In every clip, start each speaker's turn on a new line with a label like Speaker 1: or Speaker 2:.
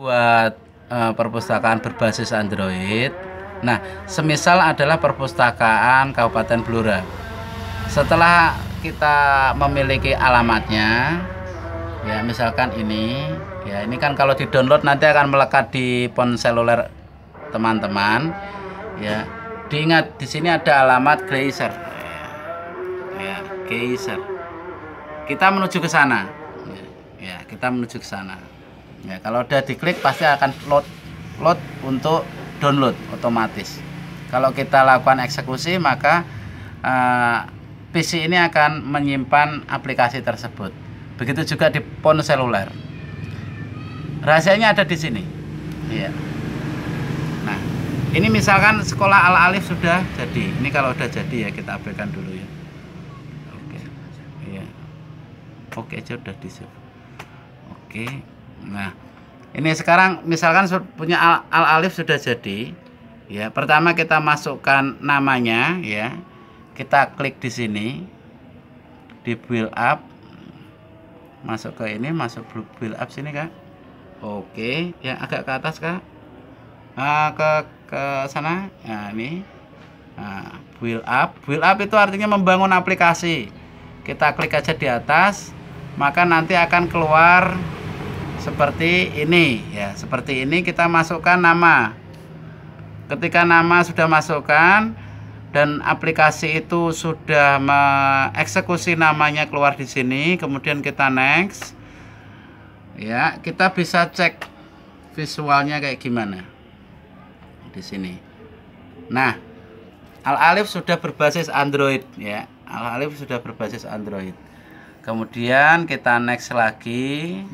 Speaker 1: buat uh, perpustakaan berbasis Android. Nah, semisal adalah perpustakaan Kabupaten Blora. Setelah kita memiliki alamatnya, ya misalkan ini, ya ini kan kalau di-download nanti akan melekat di ponsel seluler teman-teman. Ya, diingat di sini ada alamat Geyser. Ya, Geyser. Kita menuju ke sana. Ya, kita menuju ke sana ya kalau udah diklik pasti akan load load untuk download otomatis kalau kita lakukan eksekusi maka uh, eh, PC ini akan menyimpan aplikasi tersebut begitu juga di ponsel seluler rahasianya ada di sini ya nah ini misalkan sekolah al alif sudah jadi ini kalau udah jadi ya kita abaikan dulu ya oke okay. ya oke okay, aja udah di sini oke okay. Nah, ini sekarang misalkan punya al, al alif sudah jadi, ya. Pertama kita masukkan namanya, ya. Kita klik di sini di build up. Masuk ke ini, masuk build up sini, Kak. Oke, ya agak ke atas, Kak. Nah, ke ke sana. ya ini. Nah, build up. Build up itu artinya membangun aplikasi. Kita klik aja di atas, maka nanti akan keluar seperti ini ya seperti ini kita masukkan nama ketika nama sudah masukkan dan aplikasi itu sudah mengeksekusi namanya keluar di sini kemudian kita next ya kita bisa cek visualnya kayak gimana di sini nah Al Alif sudah berbasis Android ya Al Alif sudah berbasis Android kemudian kita next lagi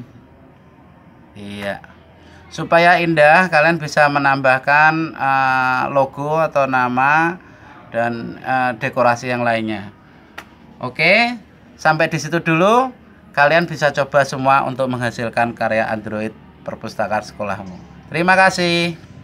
Speaker 1: Iya. Supaya indah, kalian bisa menambahkan uh, logo atau nama dan uh, dekorasi yang lainnya. Oke, sampai di situ dulu. Kalian bisa coba semua untuk menghasilkan karya Android perpustakaan sekolahmu. Terima kasih.